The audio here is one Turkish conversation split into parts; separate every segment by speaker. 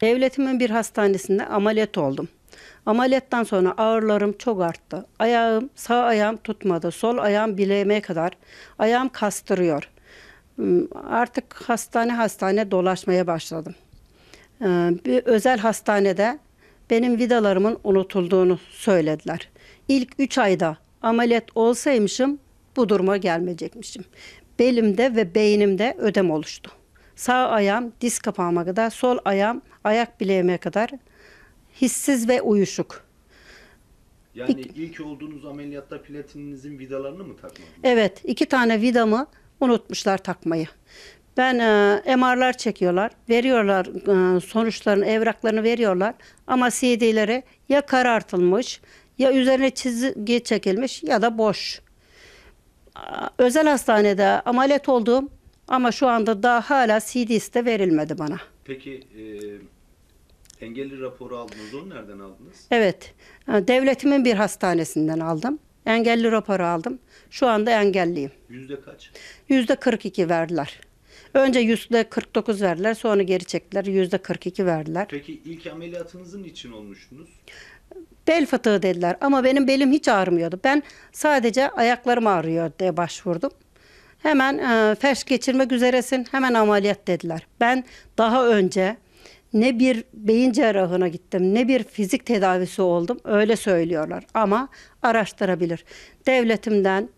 Speaker 1: Devletimin bir hastanesinde ameliyat oldum. Ameliyattan sonra ağrılarım çok arttı. Ayağım, sağ ayağım tutmadı. Sol ayağım bileğime kadar. Ayağım kastırıyor. Hmm, artık hastane hastane dolaşmaya başladım. Ee, bir özel hastanede benim vidalarımın unutulduğunu söylediler. İlk 3 ayda ameliyat olsaymışım bu duruma gelmeyecekmişim. Belimde ve beynimde ödem oluştu. Sağ ayağım diz kapağıma kadar, sol ayağım ayak bileğime kadar hissiz ve uyuşuk. Yani İk- ilk olduğunuz ameliyatta platininizin vidalarını mı takmadınız? Evet, iki tane vidamı unutmuşlar takmayı. Ben e, MR'lar çekiyorlar, veriyorlar e, sonuçlarını, evraklarını veriyorlar ama CD'lere ya karartılmış ya üzerine çizgi çekilmiş ya da boş. Özel hastanede ameliyat olduğum ama şu anda daha hala CD'si de verilmedi bana. Peki e, engelli raporu aldınız. Onu nereden aldınız? Evet. E, devletimin bir hastanesinden aldım. Engelli raporu aldım. Şu anda engelliyim. Yüzde kaç? Yüzde 42 verdiler. Önce yüzde 49 verdiler. Sonra geri çektiler. Yüzde 42 verdiler. Peki ilk ameliyatınızın için olmuştunuz? Bel fıtığı dediler ama benim belim hiç ağrımıyordu. Ben sadece ayaklarım ağrıyor diye başvurdum. Hemen e, felç geçirmek üzeresin. Hemen ameliyat dediler. Ben daha önce ne bir beyin cerrahına gittim ne bir fizik tedavisi oldum öyle söylüyorlar ama araştırabilir. Devletimden,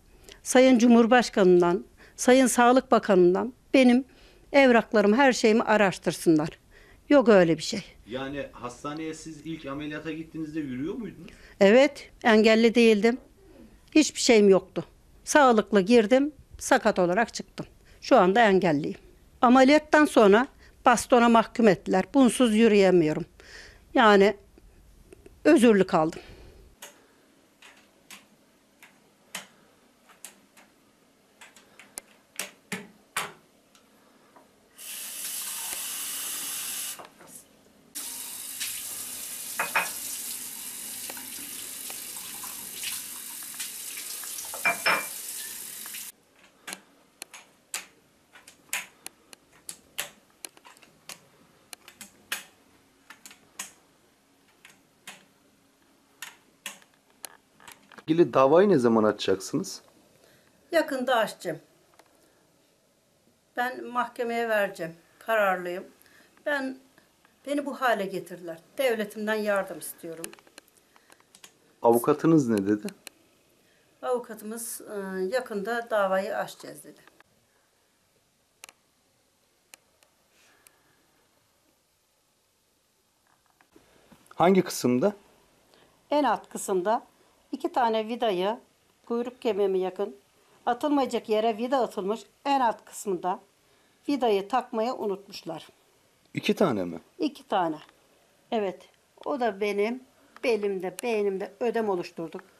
Speaker 1: Sayın Cumhurbaşkanından, Sayın Sağlık Bakanından benim evraklarım her şeyimi araştırsınlar. Yok öyle bir şey. Yani hastaneye siz ilk ameliyata gittiğinizde yürüyor muydunuz? Evet, engelli değildim. Hiçbir şeyim yoktu. Sağlıklı girdim, Sakat olarak çıktım. Şu anda engelliyim. Ameliyattan sonra bastona mahkum ettiler. Bunsuz yürüyemiyorum. Yani özürlü kaldım. ilgili davayı ne zaman açacaksınız? Yakında açacağım. Ben mahkemeye vereceğim. Kararlıyım. Ben beni bu hale getirdiler. Devletimden yardım istiyorum. Avukatınız ne dedi? Avukatımız e, yakında davayı açacağız dedi. Hangi kısımda? En alt kısımda İki tane vidayı kuyruk kemiğime yakın atılmayacak yere vida atılmış en alt kısmında vidayı takmayı unutmuşlar. İki tane mi? İki tane. Evet. O da benim belimde, beynimde ödem oluşturduk.